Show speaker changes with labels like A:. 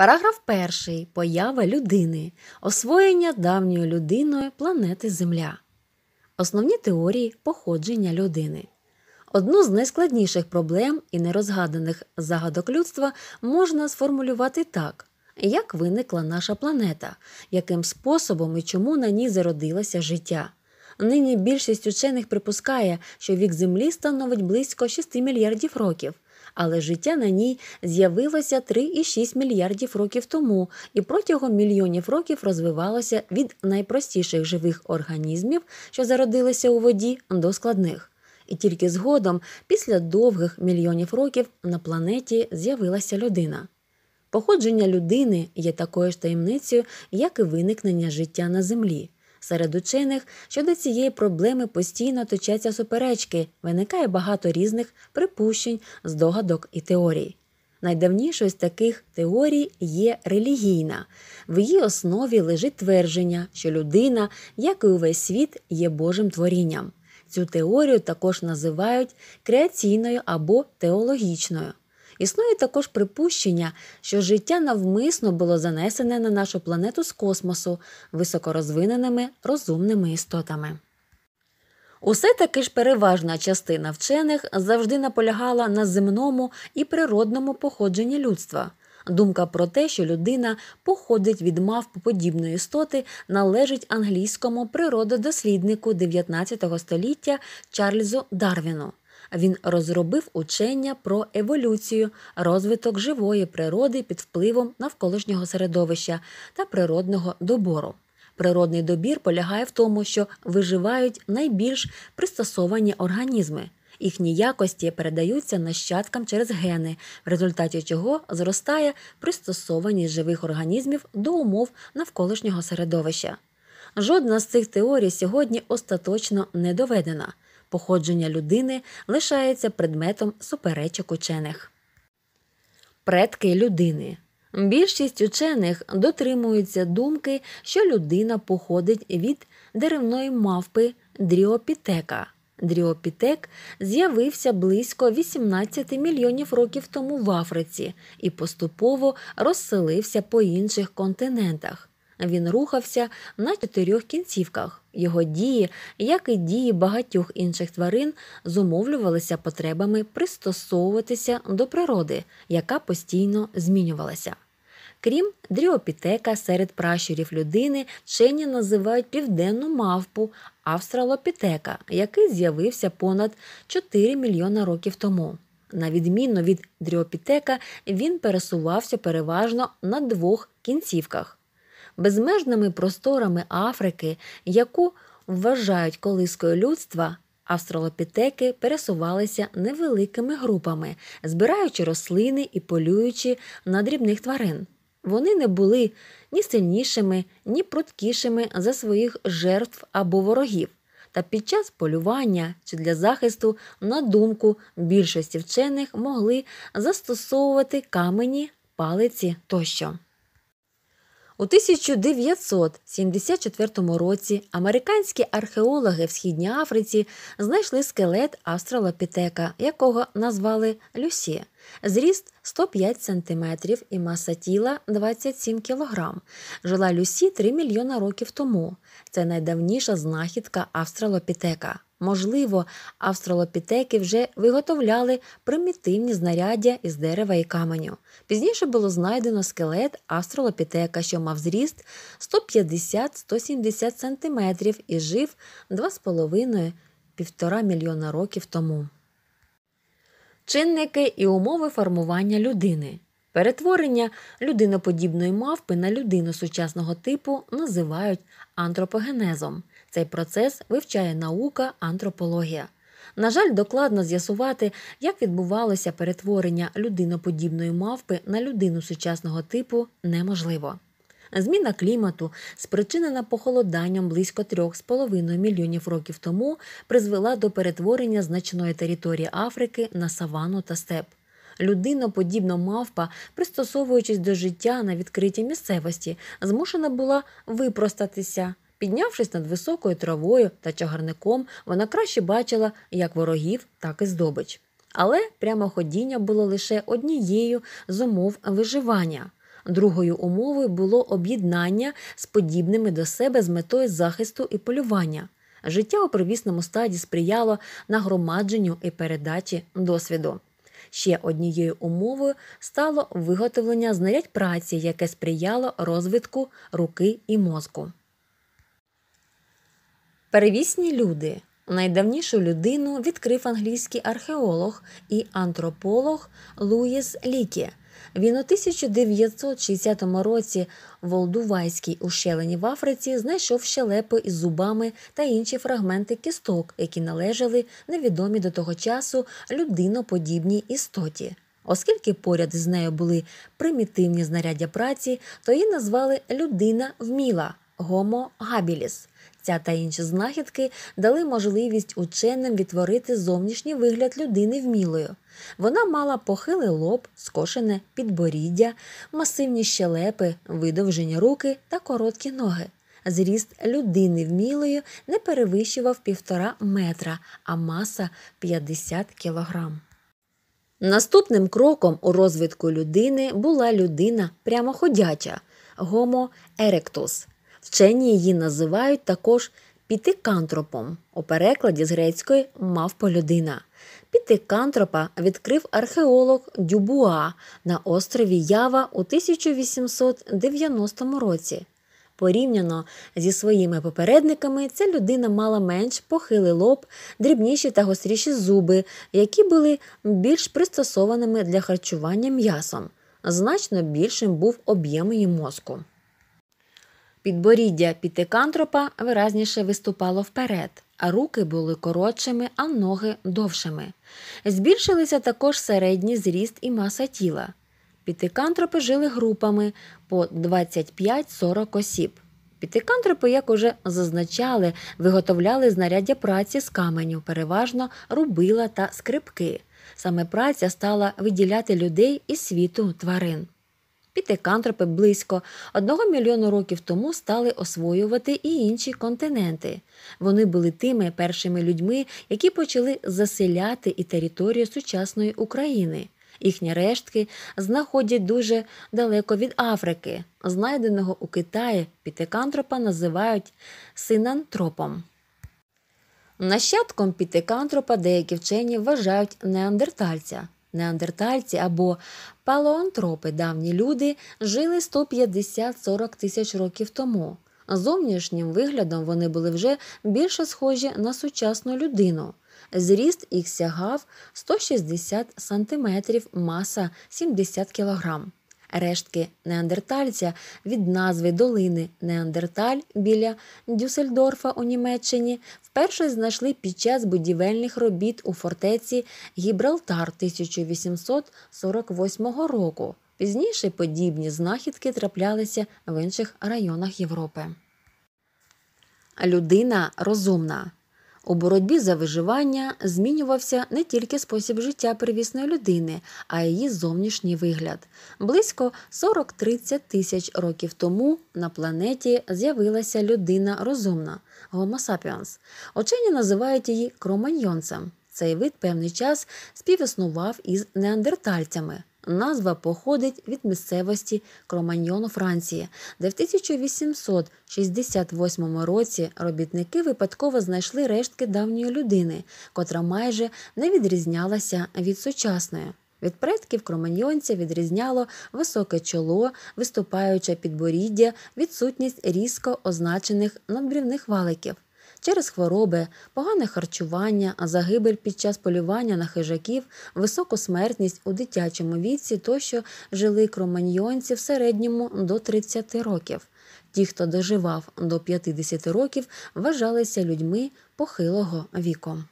A: Параграф перший. Поява людини. Освоєння давньою людиною планети Земля. Основні теорії походження людини. Одну з найскладніших проблем і нерозгаданих загадок людства можна сформулювати так: як виникла наша планета, яким способом і чому на ній зародилося життя. Нині більшість учених припускає, що вік Землі становить близько 6 мільярдів років але життя на ній з'явилося 3,6 мільярдів років тому і протягом мільйонів років розвивалося від найпростіших живих організмів, що зародилися у воді, до складних. І тільки згодом, після довгих мільйонів років, на планеті з'явилася людина. Походження людини є такою ж таємницею, як і виникнення життя на Землі. Серед учених щодо цієї проблеми постійно точаться суперечки, виникає багато різних припущень, здогадок і теорій. Найдавнішою з таких теорій є релігійна. В її основі лежить твердження, що людина, як і увесь світ, є Божим творінням. Цю теорію також називають креаційною або теологічною. Існує також припущення, що життя навмисно було занесене на нашу планету з космосу високорозвиненими розумними істотами. Усе таки ж переважна частина вчених завжди наполягала на земному і природному походженні людства. Думка про те, що людина походить від подібної істоти, належить англійському природодосліднику 19 століття Чарльзу Дарвіну. Він розробив учення про еволюцію, розвиток живої природи під впливом навколишнього середовища та природного добору. Природний добір полягає в тому, що виживають найбільш пристосовані організми. Їхні якості передаються нащадкам через гени, в результаті чого зростає пристосованість живих організмів до умов навколишнього середовища. Жодна з цих теорій сьогодні остаточно не доведена походження людини лишається предметом суперечок учених. Предки людини. Більшість учених дотримуються думки, що людина походить від деревної мавпи дріопітека. Дріопітек з'явився близько 18 мільйонів років тому в Африці і поступово розселився по інших континентах. Він рухався на чотирьох кінцівках. Його дії, як і дії багатьох інших тварин, зумовлювалися потребами пристосовуватися до природи, яка постійно змінювалася. Крім дріопітека, серед пращурів людини вчені називають південну мавпу австралопітека, який з'явився понад 4 мільйона років тому. На відміну від дріопітека, він пересувався переважно на двох кінцівках безмежними просторами Африки, яку вважають колискою людства. Австралопітеки пересувалися невеликими групами, збираючи рослини і полюючи на дрібних тварин. Вони не були ні сильнішими, ні пруткішими за своїх жертв або ворогів. Та під час полювання чи для захисту, на думку більшості вчених могли застосовувати камені, палиці тощо. У 1974 році американські археологи в Східній Африці знайшли скелет австралопітека, якого назвали Люсі. Зріст 105 сантиметрів і маса тіла 27 кілограм. Жила Люсі 3 мільйона років тому. Це найдавніша знахідка австралопітека. Можливо, австралопітеки вже виготовляли примітивні знаряддя із дерева і каменю. Пізніше було знайдено скелет австралопітека, що мав зріст 150-170 см і жив 2,5-1,5 мільйона років тому. Чинники і умови формування людини. Перетворення людиноподібної мавпи на людину сучасного типу називають антропогенезом. Цей процес вивчає наука антропологія. На жаль, докладно з'ясувати, як відбувалося перетворення людиноподібної мавпи на людину сучасного типу неможливо. Зміна клімату, спричинена похолоданням близько 3,5 мільйонів років тому, призвела до перетворення значної території Африки на савану та степ. Людиноподібна мавпа, пристосовуючись до життя на відкритій місцевості, змушена була випростатися. Піднявшись над високою травою та чагарником, вона краще бачила як ворогів, так і здобич. Але прямоходіння було лише однією з умов виживання. Другою умовою було об'єднання з подібними до себе з метою захисту і полювання. Життя у первісному стаді сприяло нагромадженню і передачі досвіду. Ще однією умовою стало виготовлення знарядь праці, яке сприяло розвитку руки і мозку. Перевісні люди. Найдавнішу людину відкрив англійський археолог і антрополог Луїс Лікі. Він у 1960 році в Олдувайській ущелині в Африці знайшов щелепи із зубами та інші фрагменти кісток, які належали невідомі до того часу людиноподібній істоті. Оскільки поряд з нею були примітивні знаряддя праці, то її назвали людина вміла гомо габіліс. Ця та інші знахідки дали можливість ученим відтворити зовнішній вигляд людини вмілою. Вона мала похилий лоб, скошене підборіддя, масивні щелепи, видовжені руки та короткі ноги. Зріст людини вмілою не перевищував півтора метра, а маса 50 кілограм. Наступним кроком у розвитку людини була людина прямоходяча Гомо еректус. Вчені її називають також пітикантропом у перекладі з грецької мавполюдина. Пітикантропа відкрив археолог Дюбуа на острові Ява у 1890 році. Порівняно зі своїми попередниками, ця людина мала менш похилий лоб, дрібніші та гостріші зуби, які були більш пристосованими для харчування м'ясом. Значно більшим був об'єм її мозку. Підборіддя пітикантропа виразніше виступало вперед, а руки були коротшими, а ноги довшими. Збільшилися також середній зріст і маса тіла. Пітикантропи жили групами по 25-40 осіб. Пітикантропи, як уже зазначали, виготовляли знаряддя праці з каменю, переважно рубила та скрипки. Саме праця стала виділяти людей із світу тварин. Пітикантропи близько одного мільйону років тому стали освоювати і інші континенти. Вони були тими першими людьми, які почали заселяти і територію сучасної України. Їхні рештки знаходять дуже далеко від Африки. Знайденого у Китаї пітикантропа називають синантропом. Нащадком пітикантропа деякі вчені вважають неандертальця. Неандертальці або палеонтропи давні люди жили 150-40 тисяч років тому. Зовнішнім виглядом вони були вже більше схожі на сучасну людину. Зріст їх сягав 160 см, маса 70 кг рештки неандертальця від назви долини Неандерталь біля Дюссельдорфа у Німеччині вперше знайшли під час будівельних робіт у фортеці Гібралтар 1848 року. Пізніше подібні знахідки траплялися в інших районах Європи. Людина розумна. У боротьбі за виживання змінювався не тільки спосіб життя привісної людини, а й її зовнішній вигляд. Близько 40-30 тисяч років тому на планеті з'явилася людина розумна Homo sapiens. Учені називають її кроманьйонцем. Цей вид певний час співіснував із неандертальцями. Назва походить від місцевості Кроманьйон Франції, де в 1868 році робітники випадково знайшли рештки давньої людини, котра майже не відрізнялася від сучасної. Від предків кроманьйонця відрізняло високе чоло, виступаюче підборіддя, відсутність різко означених надбрівних валиків. Через хвороби, погане харчування, загибель під час полювання на хижаків, високу смертність у дитячому віці тощо жили кроманьйонці в середньому до 30 років. Ті, хто доживав до 50 років, вважалися людьми похилого віком.